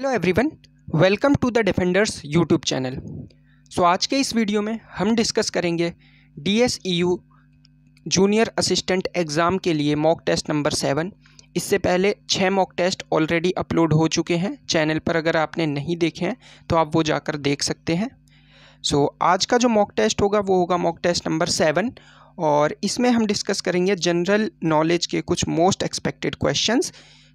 hello everyone welcome to the defenders YouTube channel so आज के इस वीडियो में हम डिस्कस करेंगे D S E U junior assistant exam के लिए मॉक टेस्ट नंबर सेवन इससे पहले छः मॉक टेस्ट ऑलरेडी अपलोड हो चुके हैं चैनल पर अगर आपने नहीं देखे हैं तो आप वो जाकर देख सकते हैं सो so, आज का जो मॉक टेस्ट होगा वो होगा मॉक टेस्ट नंबर सेवन और इसमें हम डिस्कस करेंगे जनरल नॉलेज के कुछ मोस्ट एक्सपेक्टेड क्वेश्चंस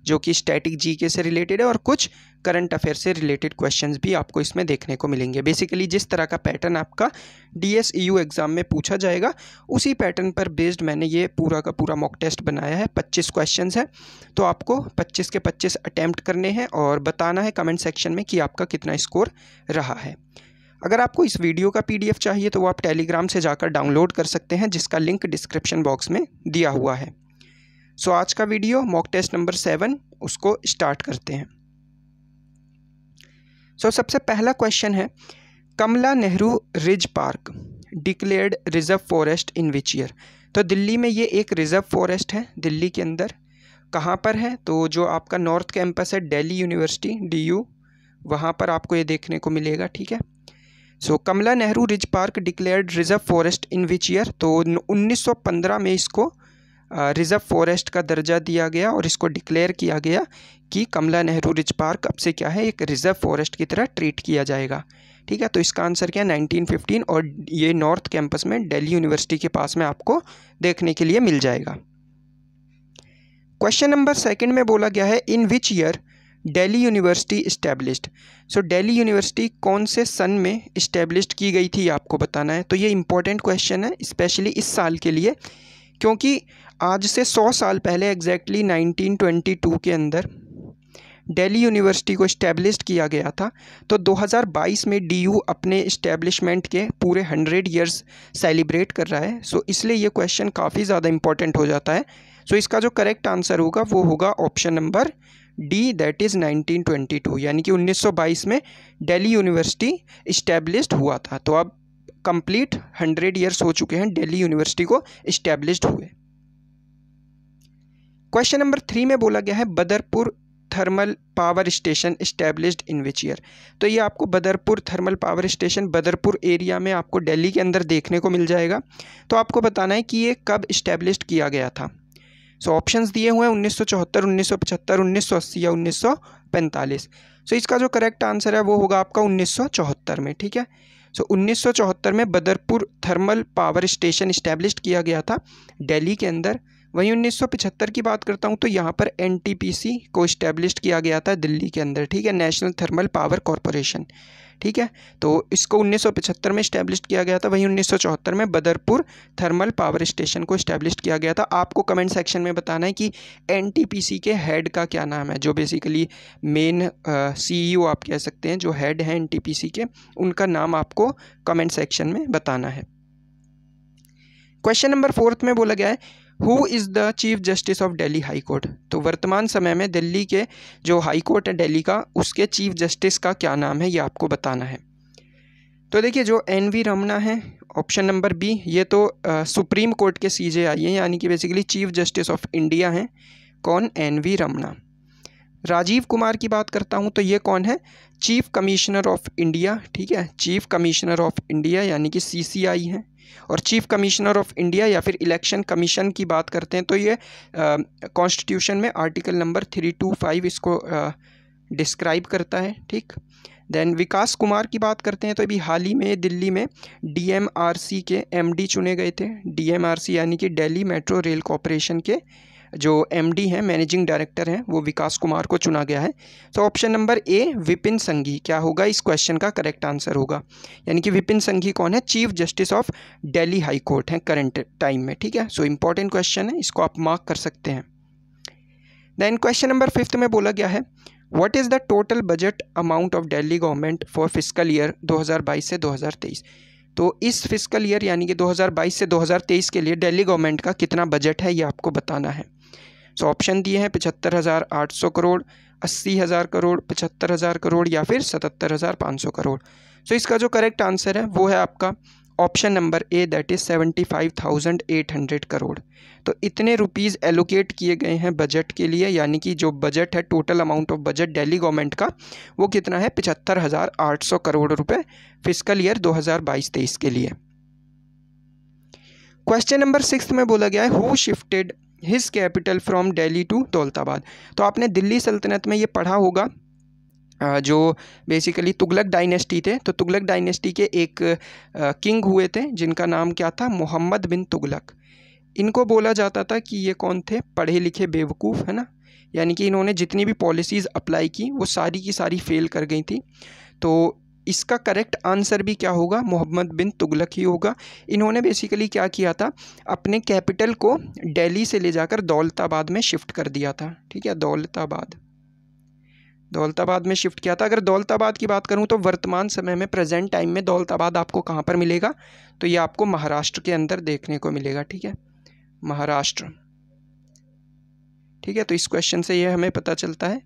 जो कि स्टैटिक जी के से रिलेटेड है और कुछ करंट अफेयर से रिलेटेड क्वेश्चंस भी आपको इसमें देखने को मिलेंगे बेसिकली जिस तरह का पैटर्न आपका D S E U exam में पूछा जाएगा उसी पैटर्न पर बेस्ड मैंने ये पूरा का पूरा मॉक टेस्ट बनाया है पच्चीस क्वेश्चन है तो आपको पच्चीस के पच्चीस अटैम्प्ट करने हैं और बताना है कमेंट सेक्शन में कि आपका कितना स्कोर रहा है अगर आपको इस वीडियो का पी चाहिए तो वो आप टेलीग्राम से जाकर डाउनलोड कर सकते हैं जिसका लिंक डिस्क्रिप्शन बॉक्स में दिया हुआ है सो आज का video mock test number seven उसको स्टार्ट करते हैं सो सबसे पहला क्वेश्चन है Kamla Nehru ridge park declared reserve forest in which year तो दिल्ली में ये एक रिजर्व फॉरेस्ट है दिल्ली के अंदर कहाँ पर है तो जो आपका नॉर्थ कैंपस है दिल्ली यूनिवर्सिटी डीयू वहाँ पर आपको ये देखने को मिलेगा ठीक है so so, Kamla Nehru ridge park declared reserve forest in which year तो 1915 में इसको रिज़र्व फॉरेस्ट का दर्जा दिया गया और इसको डिक्लेयर किया गया कि कमला नेहरू रिज पार्क अब से क्या है एक रिज़र्व फॉरेस्ट की तरह ट्रीट किया जाएगा ठीक है तो इसका आंसर क्या है 1915 और ये नॉर्थ कैंपस में दिल्ली यूनिवर्सिटी के पास में आपको देखने के लिए मिल जाएगा क्वेश्चन नंबर सेकेंड में बोला गया है in which year Delhi university established so Delhi university कौन से सन में इस्टेब्लिश्ड की गई थी आपको बताना है तो ये इंपॉर्टेंट क्वेश्चन है स्पेशली इस साल के लिए क्योंकि आज से सौ साल पहले एग्जैक्टली 1922 के अंदर दिल्ली यूनिवर्सिटी को इस्टेब्लिश किया गया था तो 2022 में यू अपने इस्टेब्लिशमेंट के पूरे 100 इयर्स सेलिब्रेट कर रहा है सो इसलिए ये क्वेश्चन काफ़ी ज़्यादा इंपॉर्टेंट हो जाता है सो इसका जो करेक्ट आंसर होगा वो होगा option number D that is 1922 यानी कि 1922 में दिल्ली यूनिवर्सिटी इस्टेब्लिश हुआ था तो अब कंप्लीट 100 ईयर्स हो चुके हैं दिल्ली यूनिवर्सिटी को इस्टेब्लिश हुए क्वेश्चन नंबर थ्री में बोला गया है Badarpur thermal power station established in which year तो ये आपको Badarpur thermal power station Badarpur area में आपको दिल्ली के अंदर देखने को मिल जाएगा तो आपको बताना है कि ये कब इस्टेब्लिश्ड किया गया था सो ऑप्शन ऑप्शंस दिए हुए हैं 1974, 1975, 1980 या 1945 सो so, इसका जो करेक्ट आंसर है वो होगा आपका 1974 में ठीक है सो so, 1974 में Badarpur thermal power station establish किया गया था दिल्ली के अंदर वहीं उन्नीस की बात करता हूँ तो यहाँ पर एन को इस्टेब्लिश किया गया था दिल्ली के अंदर ठीक है नेशनल थर्मल पावर कॉरपोरेशन ठीक है तो इसको 1975 में इस्टेब्लिश किया गया था वहीं 1974 में बदरपुर थर्मल पावर स्टेशन को इस्टेब्लिश किया गया था आपको कमेंट सेक्शन में बताना है कि एन के हेड का क्या नाम है जो बेसिकली मेन सी आप कह सकते हैं जो हेड हैं एन के उनका नाम आपको कमेंट सेक्शन में बताना है क्वेश्चन नंबर फोर्थ में बोला गया है who is the chief justice of Delhi high court तो वर्तमान समय में दिल्ली के जो हाई कोर्ट है डेली का उसके चीफ जस्टिस का क्या नाम है ये आपको बताना है तो देखिए जो एन वी रमना है ऑप्शन नंबर बी ये तो आ, सुप्रीम कोर्ट के सी जे आई हैं यानी कि basically chief justice of India हैं कौन एन वी रमना राजीव कुमार की बात करता हूँ तो ये कौन है चीफ कमिश्नर ऑफ इंडिया ठीक है चीफ कमिश्नर ऑफ इंडिया यानी कि सी सी आई हैं और चीफ कमिश्नर ऑफ इंडिया या फिर इलेक्शन कमीशन की बात करते हैं तो ये कॉन्स्टिट्यूशन में article number three two five इसको डिस्क्राइब करता है ठीक देन विकास कुमार की बात करते हैं तो अभी हाल ही में दिल्ली में डीएमआरसी के एमडी चुने गए थे डीएमआरसी यानी कि दिल्ली मेट्रो रेल कॉरपोरेशन के जो एमडी हैं मैनेजिंग डायरेक्टर हैं वो विकास कुमार को चुना गया है तो option number A Vipin Sanghi क्या होगा इस क्वेश्चन का करेक्ट आंसर होगा यानी कि विपिन संघी कौन है chief justice of Delhi high court हैं करंट टाइम में ठीक है सो इम्पॉर्टेंट क्वेश्चन है इसको आप मार्क कर सकते हैं देन क्वेश्चन नंबर फिफ्थ में बोला गया है what is the total budget amount of Delhi government for physical year दो से दो तो इस फिजिकल ईयर यानी कि 2022 से 2023 के लिए दिल्ली गवर्नमेंट का कितना बजट है ये आपको बताना है सो तो ऑप्शन दिए हैं पचहत्तर हज़ार आठ सौ करोड़ अस्सी हज़ार करोड़ पचहत्तर हज़ार करोड़ या फिर सतहत्तर हज़ार पाँच सौ करोड़ सो so, इसका जो करेक्ट आंसर है वो है आपका option number A that is seventy five thousand eight hundred crore तो इतने रुपीज़ एलोकेट किए गए हैं बजट के लिए यानी कि जो बजट है total amount of budget Delhi government का वो कितना है पिछहत्तर हज़ार आठ सौ करोड़ रुपए फिजिकल ईयर दो हज़ार बाईस तेईस के लिए क्वेश्चन नंबर सिक्स में बोला गया है who shifted his capital from Delhi to Daulatabad तो आपने दिल्ली सल्तनत में ये पढ़ा होगा जो बेसिकली तुगलक डायनेस्टी थे तो तुगलक डायनेस्टी के एक किंग हुए थे जिनका नाम क्या था मोहम्मद बिन तुगलक इनको बोला जाता था कि ये कौन थे पढ़े लिखे बेवकूफ़ है ना यानी कि इन्होंने जितनी भी पॉलिसीज़ अप्लाई की वो सारी की सारी फेल कर गई थी तो इसका करेक्ट आंसर भी क्या होगा मोहम्मद बिन तुगलक ही होगा इन्होंने बेसिकली क्या किया था अपने कैपिटल को दिल्ली से ले जाकर दौलताबाद में शिफ्ट कर दिया था ठीक है दौलताबाद दौलताबाद में शिफ्ट किया था अगर दौलताबाद की बात करूं तो वर्तमान समय में प्रेजेंट टाइम में दौलताबाद आपको कहाँ पर मिलेगा तो ये आपको महाराष्ट्र के अंदर देखने को मिलेगा ठीक है महाराष्ट्र ठीक है तो इस क्वेश्चन से ये हमें पता चलता है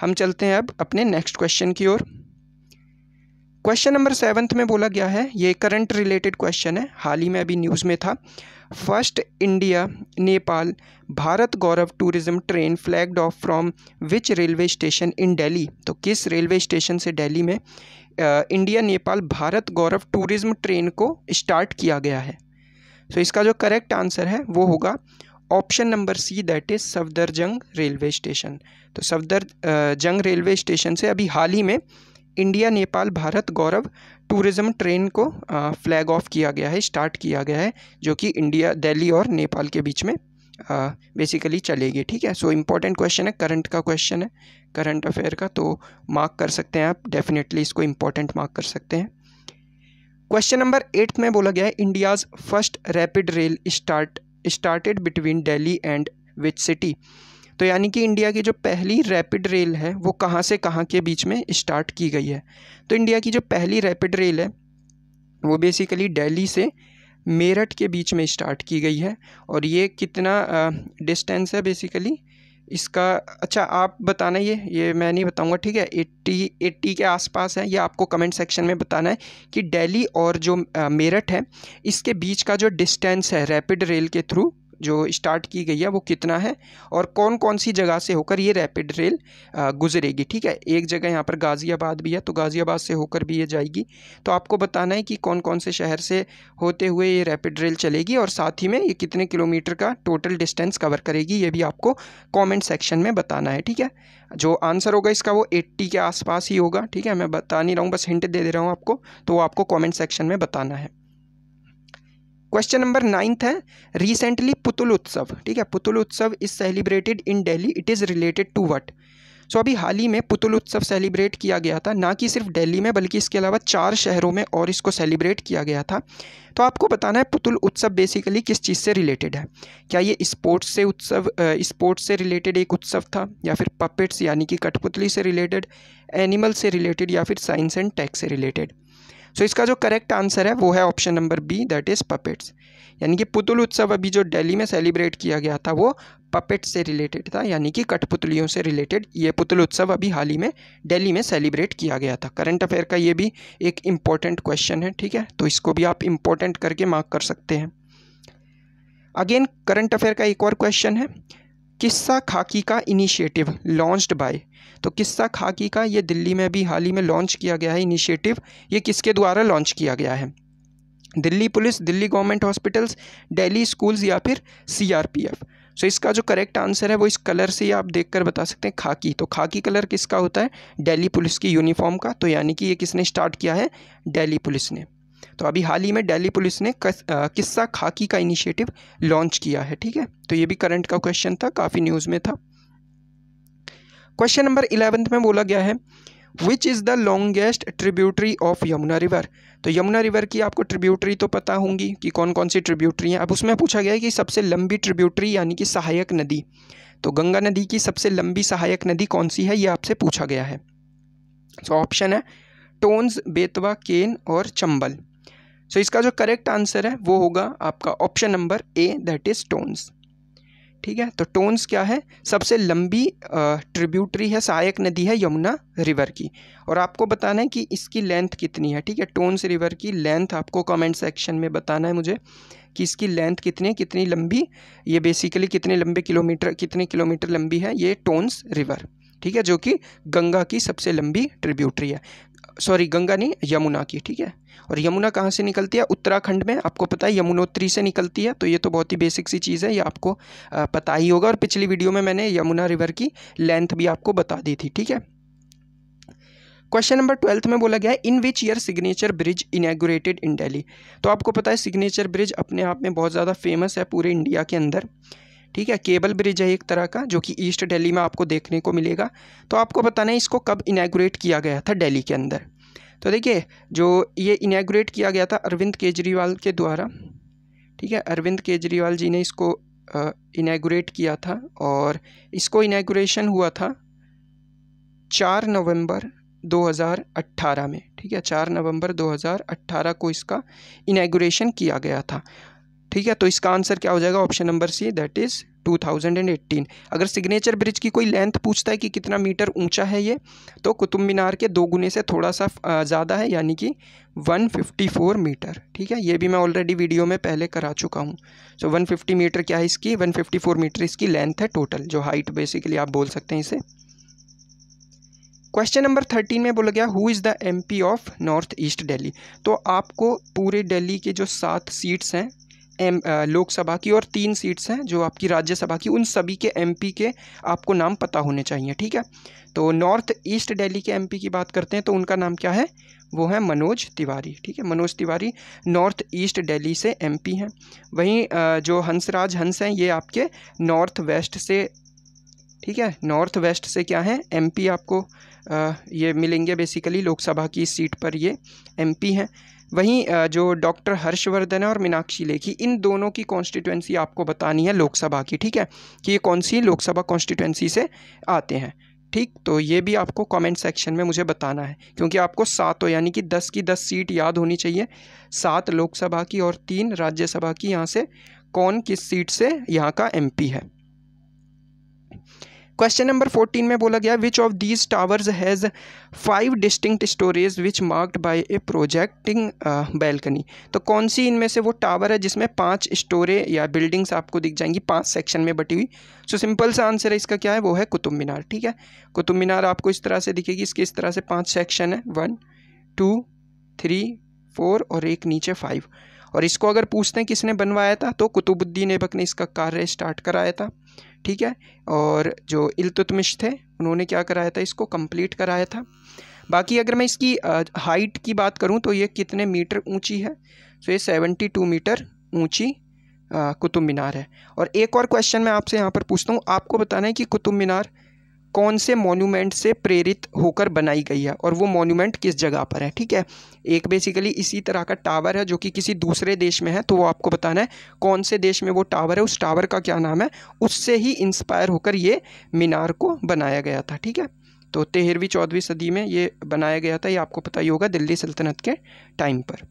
हम चलते हैं अब अपने नेक्स्ट क्वेश्चन की ओर क्वेश्चन नंबर सेवन्थ में बोला गया है ये करंट रिलेटेड क्वेश्चन है हाल ही में अभी न्यूज़ में था first India Nepal Bharat Gaurav tourism train flagged off from which railway station in Delhi तो किस रेलवे स्टेशन से दिल्ली में India Nepal Bharat Gaurav tourism train को स्टार्ट किया गया है सो so, इसका जो करेक्ट आंसर है वो होगा option number C that is Safdarjung railway station तो सफदर जंग रेलवे स्टेशन से अभी हाल ही में India Nepal Bharat Gaurav tourism train को फ्लैग ऑफ किया गया है स्टार्ट किया गया है जो कि इंडिया दिल्ली और नेपाल के बीच में बेसिकली चलेगी ठीक है सो इम्पॉर्टेंट क्वेश्चन है करंट का क्वेश्चन है करंट अफेयर का तो मार्क कर सकते हैं आप डेफिनेटली इसको इम्पॉर्टेंट मार्क कर सकते हैं क्वेश्चन नंबर एट में बोला गया है India's first rapid rail start started between Delhi and which city तो यानी कि इंडिया की जो पहली रैपिड रेल है वो कहाँ से कहाँ के बीच में स्टार्ट की गई है तो इंडिया की जो पहली रैपिड रेल है वो बेसिकली दिल्ली से मेरठ के बीच में स्टार्ट की गई है और ये कितना डिस्टेंस है बेसिकली इसका अच्छा आप बताना ये ये मैं नहीं बताऊंगा ठीक है एट्टी एट्टी के आसपास है ये आपको कमेंट सेक्शन में बताना है कि दिल्ली और जो मेरठ है इसके बीच का जो डिस्टेंस है रैपिड रेल के थ्रू जो स्टार्ट की गई है वो कितना है और कौन कौन सी जगह से होकर ये रैपिड रेल गुजरेगी ठीक है एक जगह यहाँ पर गाज़ियाबाद भी है तो गाज़ियाबाद से होकर भी ये जाएगी तो आपको बताना है कि कौन कौन से शहर से होते हुए ये रैपिड रेल चलेगी और साथ ही में ये कितने किलोमीटर का टोटल डिस्टेंस कवर करेगी ये भी आपको कॉमेंट सेक्शन में बताना है ठीक है जो आंसर होगा इसका वो एट्टी के आसपास ही होगा ठीक है मैं बता नहीं रहा हूँ बस हिंट दे दे रहा हूँ आपको तो वो आपको कॉमेंट सेक्शन में बताना है क्वेश्चन नंबर नाइन्थ है रिसेंटली पुतुल उत्सव ठीक है Putul Utsav is celebrated in Delhi it is related to what so अभी हाल ही में पुतुल उत्सव सेलिब्रेट किया गया था ना कि सिर्फ दिल्ली में बल्कि इसके अलावा चार शहरों में और इसको सेलिब्रेट किया गया था तो आपको बताना है पुतुल उत्सव बेसिकली किस चीज़ से रिलेटेड है क्या ये स्पोर्ट्स से उत्सव स्पोर्ट्स से रिलेटेड एक उत्सव था या फिर पपेट्स यानी कि कठपुतली से रिलेटेड एनिमल से रिलेटेड या फिर साइंस एंड टेक से रिलेटेड सो इसका जो करेक्ट आंसर है वो है option number B that is puppets यानी कि पुतुल उत्सव अभी जो दिल्ली में सेलिब्रेट किया गया था वो पपेट से रिलेटेड था यानी कि कठपुतलियों से रिलेटेड ये पुतुल उत्सव अभी हाल ही में दिल्ली में सेलिब्रेट किया गया था करंट अफेयर का ये भी एक इम्पॉर्टेंट क्वेश्चन है ठीक है तो इसको भी आप इम्पोर्टेंट करके मार्क कर सकते हैं अगेन करंट अफेयर का एक और क्वेश्चन है किस्सा खाकी का इनिशिएटिव लॉन्च्ड बाय तो किस्सा खाकी का ये दिल्ली में भी हाल ही में लॉन्च किया गया है इनिशिएटिव ये किसके द्वारा लॉन्च किया गया है Delhi police Delhi government hospitals Delhi schools या फिर सीआरपीएफ सो so, इसका जो करेक्ट आंसर है वो इस कलर से ही आप देख कर बता सकते हैं खाकी तो खाकी कलर किसका होता है दिल्ली पुलिस की यूनिफॉर्म का तो यानी कि ये किसने स्टार्ट किया है दिल्ली पुलिस ने तो अभी हाल ही में दिल्ली पुलिस ने किस्सा खाकी का इनिशिएटिव लॉन्च किया है ठीक है तो ये भी करंट का क्वेश्चन था काफ़ी न्यूज़ में था क्वेश्चन नंबर इलेवेंथ में बोला गया है which is the longest tributary of Yamuna river तो यमुना रिवर की आपको ट्रिब्यूटरी तो पता होंगी कि कौन कौन सी ट्रिब्यूटरी हैं अब उसमें पूछा गया है कि सबसे लंबी ट्रिब्यूटरी यानी कि सहायक नदी तो गंगा नदी की सबसे लंबी सहायक नदी कौन सी है ये आपसे पूछा गया है सो so, ऑप्शन है टोन्स बेतवा केन और चंबल सो इसका जो करेक्ट आंसर है वो होगा आपका option number A that is Tons ठीक है तो टोन्स क्या है सबसे लंबी ट्रिब्यूटरी है सहायक नदी है यमुना रिवर की और आपको बताना है कि इसकी लेंथ कितनी है ठीक है टोन्स रिवर की लेंथ आपको कमेंट सेक्शन में बताना है मुझे कि इसकी लेंथ कितनी है कितनी लंबी ये बेसिकली कितने लंबे किलोमीटर कितने किलोमीटर लंबी है ये टोन्स रिवर ठीक है जो कि गंगा की सबसे लंबी ट्रिब्यूटरी है सॉरी गंगा नहीं यमुना की ठीक है और यमुना कहाँ से निकलती है उत्तराखंड में आपको पता है यमुनोत्री से निकलती है तो ये तो बहुत ही बेसिक सी चीज़ है ये आपको पता ही होगा और पिछली वीडियो में मैंने यमुना रिवर की लेंथ भी आपको बता दी थी ठीक है क्वेश्चन नंबर ट्वेल्थ में बोला गया है in which year signature bridge inaugurated in Delhi तो आपको पता है सिग्नेचर ब्रिज अपने आप में बहुत ज़्यादा फेमस है पूरे इंडिया के अंदर ठीक है केबल ब्रिज है एक तरह का जो कि ईस्ट दिल्ली में आपको देखने को मिलेगा तो आपको बताना है इसको कब इनाग्रेट किया गया था दिल्ली के अंदर तो देखिए जो ये इनाग्रेट किया गया था अरविंद केजरीवाल के द्वारा ठीक है अरविंद केजरीवाल जी ने इसको इनाग्रेट किया था और इसको इनाग्रेशन हुआ था चार नवम्बर 2018 में ठीक है चार नवंबर 2018 को इसका इनाग्रेशन किया गया था ठीक है तो इसका आंसर क्या हो जाएगा option number C that is 2018 अगर सिग्नेचर ब्रिज की कोई लेंथ पूछता है कि कितना मीटर ऊंचा है ये तो कुतुब मीनार के दो गुने से थोड़ा सा ज़्यादा है यानी कि 154 मीटर ठीक है ये भी मैं ऑलरेडी वीडियो में पहले करा चुका हूँ सो so, 150 मीटर क्या है इसकी 154 मीटर इसकी लेंथ है टोटल जो हाइट बेसिकली आप बोल सकते हैं इसे क्वेश्चन नंबर थर्टीन में बोला गया who is the MP of north east Delhi तो आपको पूरे दिल्ली के जो सात सीट्स हैं एम लोकसभा की और तीन सीट्स हैं जो आपकी राज्यसभा की उन सभी के एमपी के आपको नाम पता होने चाहिए ठीक है तो नॉर्थ ईस्ट दिल्ली के एमपी की बात करते हैं तो उनका नाम क्या है वो है मनोज तिवारी ठीक है मनोज तिवारी नॉर्थ ईस्ट दिल्ली से एमपी हैं वहीं जो हंसराज हंस हैं ये आपके नॉर्थ वेस्ट से ठीक है नॉर्थ वेस्ट से क्या है एम आपको ये मिलेंगे बेसिकली लोकसभा की सीट पर ये एम हैं वहीं जो डॉक्टर हर्षवर्धन और मीनाक्षी लेखी इन दोनों की कॉन्स्टिट्यूंसी आपको बतानी है लोकसभा की ठीक है कि ये कौन सी लोकसभा कॉन्स्टिट्यूंसी से आते हैं ठीक तो ये भी आपको कमेंट सेक्शन में मुझे बताना है क्योंकि आपको सातों यानी कि दस की दस सीट याद होनी चाहिए सात लोकसभा की और तीन राज्यसभा की यहाँ से कौन किस सीट से यहाँ का एमपी है क्वेश्चन नंबर फोर्टीन में बोला गया which of these towers has five distinct storage which marked by a projecting balcony तो कौन सी इनमें से वो टावर है जिसमें पांच स्टोरे या बिल्डिंग्स आपको दिख जाएंगी पांच सेक्शन में बटी हुई सो सिंपल सा आंसर है इसका क्या है वो है कुतुब मीनार ठीक है कुतुब मीनार आपको इस तरह से दिखेगी इसके इस तरह से पाँच सेक्शन है वन टू थ्री फोर और एक नीचे फाइव और इसको अगर पूछते हैं किसने बनवाया था तो कुतुबुद्दीन एबक ने इसका कार्य स्टार्ट कराया था ठीक है और जो इलतुतमिश थे उन्होंने क्या कराया था इसको कंप्लीट कराया था बाकी अगर मैं इसकी हाइट की बात करूं तो ये कितने मीटर ऊंची है तो ये टू मीटर ऊंची कुतुब मीनार है और एक और क्वेश्चन मैं आपसे यहाँ पर पूछता हूँ आपको बताना है कि कुतुब मीनार कौन से मोन्यूमेंट से प्रेरित होकर बनाई गई है और वो मोन्यूमेंट किस जगह पर है ठीक है एक बेसिकली इसी तरह का टावर है जो कि किसी दूसरे देश में है तो वो आपको बताना है कौन से देश में वो टावर है उस टावर का क्या नाम है उससे ही इंस्पायर होकर ये मीनार को बनाया गया था ठीक है तो तेरहवीं चौदहवीं सदी में ये बनाया गया था ये आपको पता ही होगा दिल्ली सल्तनत के टाइम पर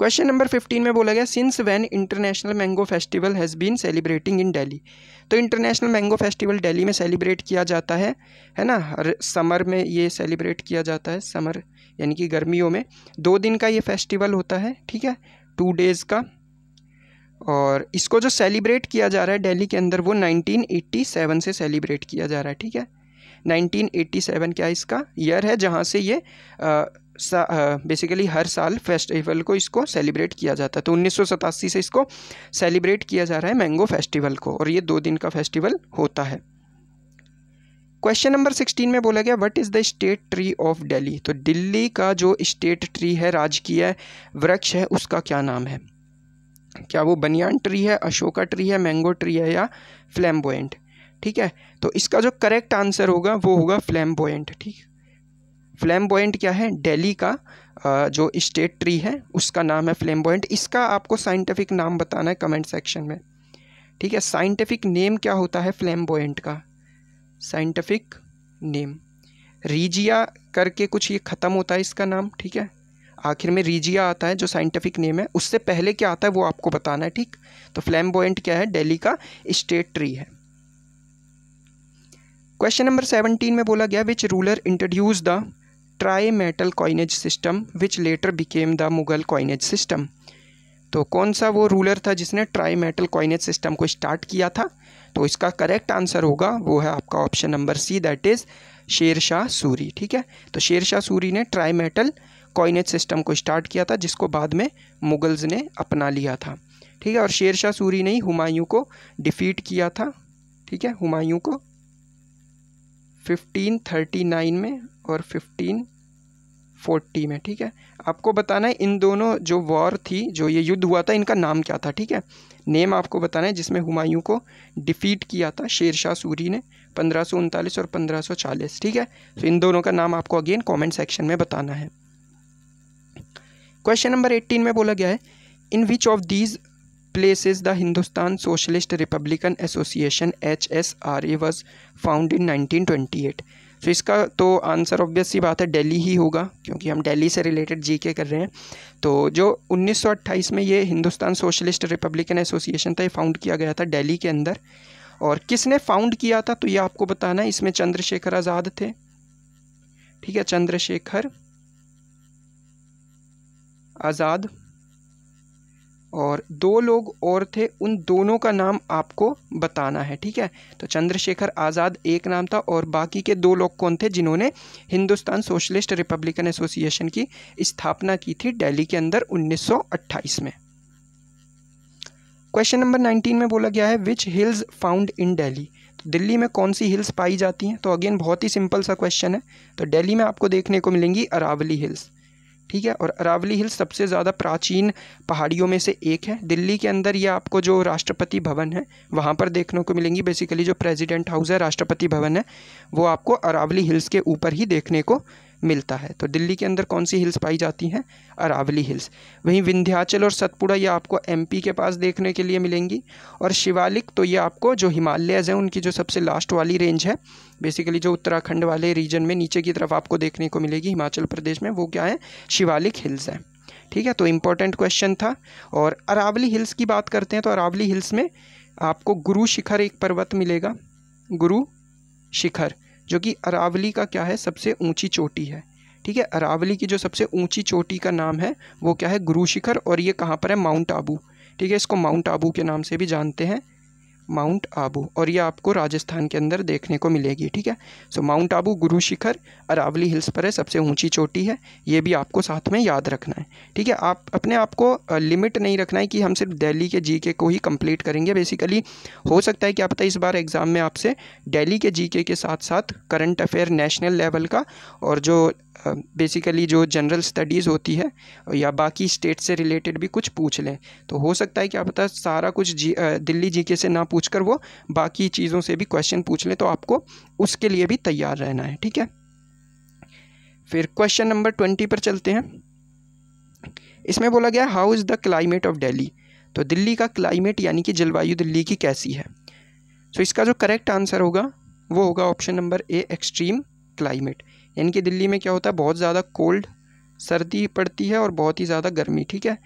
क्वेश्चन नंबर फिफ्टीन में बोला गया since when international mango festival has been celebrating in Delhi तो इंटरनेशनल मैंगो फेस्टिवल दिल्ली में सेलिब्रेट किया जाता है है ना हर समर में ये सेलिब्रेट किया जाता है समर यानी कि गर्मियों में दो दिन का ये फेस्टिवल होता है ठीक है टू डेज़ का और इसको जो सेलिब्रेट किया जा रहा है डेली के अंदर वो सेवन से सेलिब्रेट किया जा रहा है ठीक है 1987 क्या इसका ईयर है जहाँ से ये बेसिकली हर साल फेस्टिवल को इसको सेलिब्रेट किया जाता है तो उन्नीस से इसको सेलिब्रेट किया जा रहा है मैंगो फेस्टिवल को और ये दो दिन का फेस्टिवल होता है क्वेश्चन नंबर सिक्सटीन में बोला गया what is the state tree of Delhi तो दिल्ली का जो स्टेट ट्री है राजकीय वृक्ष है उसका क्या नाम है क्या वो बनियान ट्री है अशोका ट्री है मैंगो ट्री है या फ्लैम ठीक है तो इसका जो करेक्ट आंसर होगा वो होगा फ्लैम ठीक फ्लैम पॉइंट क्या है डेली का जो स्टेट ट्री है उसका नाम है फ्लैम पॉइंट इसका आपको साइंटिफिक नाम बताना है कमेंट सेक्शन में ठीक है साइंटिफिक नेम क्या होता है फ्लैम पॉइंट का साइंटिफिक नेम रीजिया करके कुछ ये ख़त्म होता है इसका नाम ठीक है आखिर में रीजिया आता है जो साइंटिफिक नेम है उससे पहले क्या आता है वो आपको बताना है ठीक तो फ्लैम पॉइंट क्या है डेली का स्टेट ट्री है क्वेश्चन नंबर सेवनटीन में बोला गया which ruler introduce the tri metal coinage system which later became the Mughal coinage system तो कौन सा वो रूलर था जिसने ट्राई मेटल कॉइनेज सिस्टम को स्टार्ट किया था तो इसका करेक्ट आंसर होगा वो है आपका option number C that is Sher Shah Suri ठीक है तो शेर शाह सूरी ने ट्राई मेटल कॉइनेज सिस्टम को स्टार्ट किया था जिसको बाद में मुगल्स ने अपना लिया था ठीक है और शेर शाह सूरी ने ही हुमायूं को डिफीट किया था ठीक है हुमायूं को 1539 में और फिफ्टीन फोर्टी में ठीक है आपको बताना है इन दोनों जो वॉर थी जो ये युद्ध हुआ था इनका नाम क्या था ठीक है नेम आपको बताना है जिसमें हुमायूं को डिफीट किया था शेरशाह सूरी ने पंद्रह और पंद्रह ठीक है तो इन दोनों का नाम आपको अगेन कॉमेंट सेक्शन में बताना है क्वेश्चन नंबर एट्टीन में बोला गया है in which of these the Hindustan association H S R A was found in nineteen twenty eight तो इसका तो आंसर ऑब्वियस ही बात है दिल्ली ही होगा क्योंकि हम दिल्ली से रिलेटेड जीके कर रहे हैं तो जो 1928 में ये हिंदुस्तान सोशलिस्ट रिपब्लिकन एसोसिएशन था ये फाउंड किया गया था दिल्ली के अंदर और किसने फाउंड किया था तो ये आपको बताना है इसमें चंद्रशेखर आज़ाद थे ठीक है चंद्रशेखर आज़ाद और दो लोग और थे उन दोनों का नाम आपको बताना है ठीक है तो चंद्रशेखर आज़ाद एक नाम था और बाकी के दो लोग कौन थे जिन्होंने हिंदुस्तान सोशलिस्ट रिपब्लिकन एसोसिएशन की स्थापना की थी दिल्ली के अंदर 1928 में क्वेश्चन नंबर 19 में बोला गया है which hills found in Delhi तो दिल्ली में कौन सी हिल्स पाई जाती हैं तो अगेन बहुत ही सिंपल सा क्वेश्चन है तो डेली में आपको देखने को मिलेंगी अरावली हिल्स ठीक है और अरावली हिल्स सबसे ज़्यादा प्राचीन पहाड़ियों में से एक है दिल्ली के अंदर ये आपको जो राष्ट्रपति भवन है वहाँ पर देखने को मिलेंगी बेसिकली जो प्रेसिडेंट हाउस है राष्ट्रपति भवन है वो आपको अरावली हिल्स के ऊपर ही देखने को मिलता है तो दिल्ली के अंदर कौन सी हिल्स पाई जाती हैं अरावली हिल्स वहीं विंध्याचल और सतपुड़ा ये आपको एमपी के पास देखने के लिए मिलेंगी और शिवालिक तो ये आपको जो हिमालयज हैं उनकी जो सबसे लास्ट वाली रेंज है बेसिकली जो उत्तराखंड वाले रीजन में नीचे की तरफ आपको देखने को मिलेगी हिमाचल प्रदेश में वो क्या है शिवालिक हिल्स हैं ठीक है तो इम्पोर्टेंट क्वेश्चन था और अरावली हिल्स की बात करते हैं तो अरावली हिल्स में आपको गुरु शिखर एक पर्वत मिलेगा गुरु शिखर जो कि अरावली का क्या है सबसे ऊंची चोटी है ठीक है अरावली की जो सबसे ऊंची चोटी का नाम है वो क्या है गुरु शिखर और ये कहाँ पर है माउंट आबू ठीक है इसको माउंट आबू के नाम से भी जानते हैं माउंट आबू और ये आपको राजस्थान के अंदर देखने को मिलेगी ठीक है सो माउंट आबू गुरु शिखर अरावली हिल्स पर है सबसे ऊंची चोटी है ये भी आपको साथ में याद रखना है ठीक है आप अपने आप को लिमिट नहीं रखना है कि हम सिर्फ दिल्ली के जी के को ही कंप्लीट करेंगे बेसिकली हो सकता है कि आप इस बार एग्ज़ाम में आपसे डेली के जी के साथ साथ करंट अफेयर नेशनल लेवल का और जो बेसिकली जो जनरल स्टडीज़ होती है या बाकी स्टेट से रिलेटेड भी कुछ पूछ लें तो हो सकता है कि आप सारा कुछ जी दिल्ली जी के से ना पूछ पूछकर वो बाकी चीज़ों से भी क्वेश्चन पूछ लें तो आपको उसके लिए भी तैयार रहना है ठीक है फिर क्वेश्चन नंबर ट्वेंटी पर चलते हैं इसमें बोला गया how is the climate of Delhi तो दिल्ली का क्लाइमेट यानी कि जलवायु दिल्ली की कैसी है सो तो so, इसका जो करेक्ट आंसर होगा वो होगा option number A extreme climate यानी कि दिल्ली में क्या होता है बहुत ज़्यादा कोल्ड सर्दी पड़ती है और बहुत ही ज़्यादा गर्मी ठीक है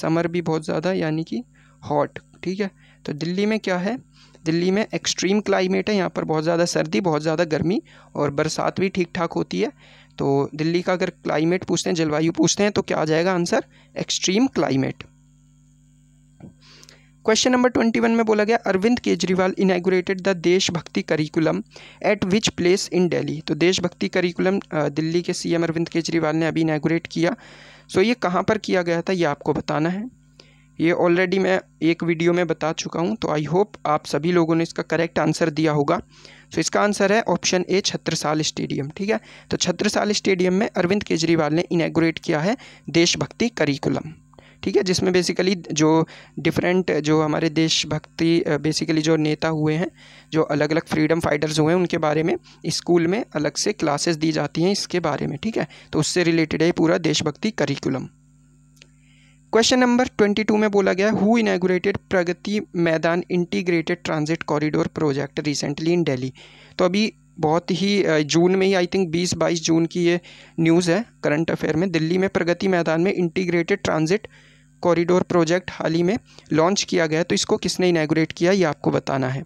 समर भी बहुत ज़्यादा यानी कि हॉट ठीक है तो दिल्ली में क्या है दिल्ली में एक्सट्रीम क्लाइमेट है यहाँ पर बहुत ज़्यादा सर्दी बहुत ज़्यादा गर्मी और बरसात भी ठीक ठाक होती है तो दिल्ली का अगर क्लाइमेट पूछते हैं जलवायु पूछते हैं तो क्या आ जाएगा answer extreme climate question number twenty one में बोला गया Arvind Kejriwal inaugurated the Deshbhakti curriculum at which place in Delhi तो देशभक्ति करिकुलम दिल्ली के सीएम अरविंद केजरीवाल ने अभी इनाग्रेट किया सो so ये कहाँ पर किया गया था ये आपको बताना है ये ऑलरेडी मैं एक वीडियो में बता चुका हूँ तो आई होप आप सभी लोगों ने इसका करेक्ट आंसर दिया होगा तो so, इसका आंसर है ऑप्शन ए छत्रसाल स्टेडियम ठीक है तो छत्रसाल स्टेडियम में अरविंद केजरीवाल ने इनेग्रेट किया है देशभक्ति करिकुलम ठीक है जिसमें बेसिकली जो डिफरेंट जो हमारे देशभक्ति बेसिकली जो नेता हुए हैं जो अलग अलग फ्रीडम फाइटर्स हुए हैं उनके बारे में स्कूल में अलग से क्लासेस दी जाती हैं इसके बारे में ठीक है तो उससे रिलेटेड है पूरा Deshbhakti curriculum question number twenty two में बोला गया who inaugurated Pragati Maidan integrated transit corridor project recently in Delhi तो अभी बहुत ही जून में ही आई थिंक बीस बाईस जून की ये न्यूज़ है करंट अफेयर में दिल्ली में प्रगति मैदान में इंटीग्रेटेड ट्रांजिट कॉरिडोर प्रोजेक्ट हाल ही में लॉन्च किया गया तो इसको किसने इनाग्रेट किया ये आपको बताना है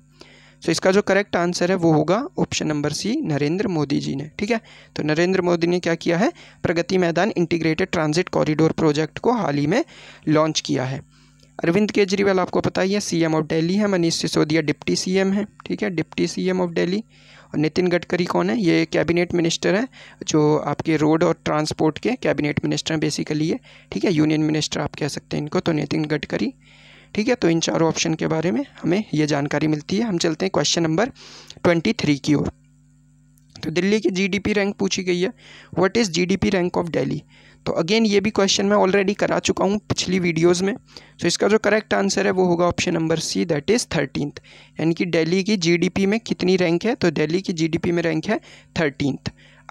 सो इसका जो करेक्ट आंसर है वो होगा option number C Narendra Modi ji ने ठीक है तो नरेंद्र मोदी ने क्या किया है प्रगति Maidan integrated transit corridor project को हाल ही में लॉन्च किया है अरविंद केजरीवाल आपको पता ही है सी ऑफ डेली है मनीष सिसोदिया डिप्टी सी है ठीक है डिप्टी सी ऑफ डेली और नितिन गडकरी कौन है ये कैबिनेट मिनिस्टर है जो आपके रोड और ट्रांसपोर्ट के कैबिनेट मिनिस्टर हैं बेसिकली ये ठीक है यूनियन मिनिस्टर आप कह सकते हैं इनको तो नितिन गडकरी ठीक है तो इन चारों ऑप्शन के बारे में हमें ये जानकारी मिलती है हम चलते हैं क्वेश्चन नंबर ट्वेंटी थ्री की ओर तो दिल्ली की जीडीपी रैंक पूछी गई है what is GDP rank of Delhi तो अगेन ये भी क्वेश्चन मैं ऑलरेडी करा चुका हूँ पिछली वीडियोस में तो इसका जो करेक्ट आंसर है वो होगा option number C that is thirteenth यानी कि दिल्ली की जीडीपी में कितनी रैंक है तो दिल्ली की जीडीपी में रैंक है थर्टीनथ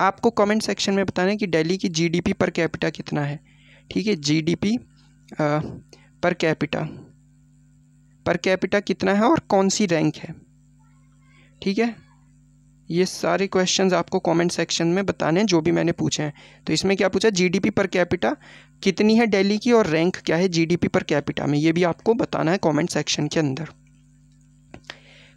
आपको कमेंट सेक्शन में बताना है कि डेली की जी पर कैपिटा कितना है ठीक है जी पर कैपिटा पर कैपिटा कितना है और कौन सी रैंक है ठीक है ये सारे क्वेश्चंस आपको कमेंट सेक्शन में बताने हैं जो भी मैंने पूछे हैं तो इसमें क्या पूछा जीडीपी पर कैपिटा कितनी है दिल्ली की और रैंक क्या है जीडीपी पर कैपिटा में ये भी आपको बताना है कमेंट सेक्शन के अंदर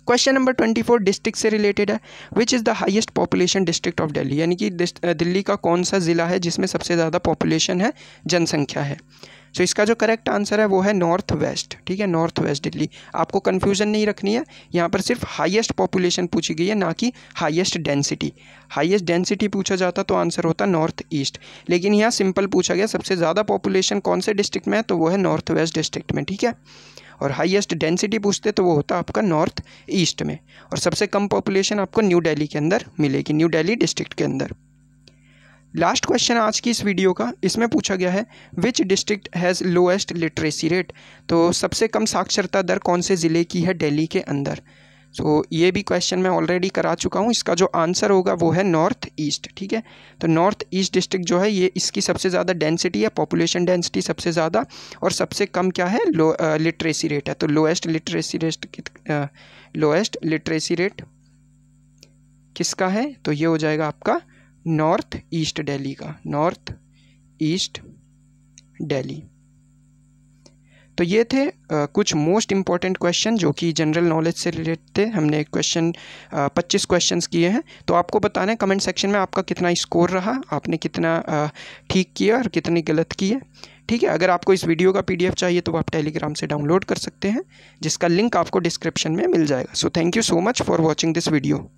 question number twenty four district से रिलेटेड है which is the highest population district of Delhi यानी कि दिल्ली का कौन सा ज़िला है जिसमें सबसे ज़्यादा पॉपुलेशन है जनसंख्या है सो so, इसका जो करेक्ट आंसर है वो है नॉर्थ वेस्ट ठीक है नॉर्थ वेस्ट दिल्ली आपको कन्फ्यूजन नहीं रखनी है यहाँ पर सिर्फ हाइएस्ट पॉपुलेशन पूछी गई है ना कि हाइएस्ट डेंसिटी हाइएस्ट डेंसिटी पूछा जाता तो आंसर होता नॉर्थ ईस्ट लेकिन यहाँ सिंपल पूछा गया सबसे ज़्यादा पॉपुलेशन कौन से डिस्ट्रिक्ट में है तो वो है नॉर्थ वेस्ट डिस्ट्रिक्ट में ठीक है और हाईएस्ट डेंसिटी पूछते तो वो होता आपका नॉर्थ ईस्ट में और सबसे कम पॉपुलेशन आपको न्यू दिल्ली के अंदर मिलेगी न्यू दिल्ली डिस्ट्रिक्ट के अंदर लास्ट क्वेश्चन आज की इस वीडियो का इसमें पूछा गया है which district has lowest literacy rate तो सबसे कम साक्षरता दर कौन से ज़िले की है दिल्ली के अंदर सो so, ये भी क्वेश्चन मैं ऑलरेडी करा चुका हूँ इसका जो आंसर होगा वो है नॉर्थ ईस्ट ठीक है तो नॉर्थ ईस्ट डिस्ट्रिक्ट जो है ये इसकी सबसे ज़्यादा डेंसिटी है पॉपुलेशन डेंसिटी सबसे ज़्यादा और सबसे कम क्या है लो लिटरेसी रेट है तो lowest literacy rate lowest literacy rate किसका है तो ये हो जाएगा आपका नॉर्थ ईस्ट डेली का नॉर्थ ईस्ट डेली तो ये थे कुछ मोस्ट इम्पॉर्टेंट क्वेश्चन जो कि जनरल नॉलेज से रिलेटेड थे हमने क्वेश्चन पच्चीस क्वेश्चन किए हैं तो आपको बताना है कमेंट सेक्शन में आपका कितना स्कोर रहा आपने कितना ठीक किया और कितनी गलत की है ठीक है अगर आपको इस वीडियो का पीडीएफ चाहिए तो आप टेलीग्राम से डाउनलोड कर सकते हैं जिसका लिंक आपको डिस्क्रिप्शन में मिल जाएगा so thank you so much for watching this video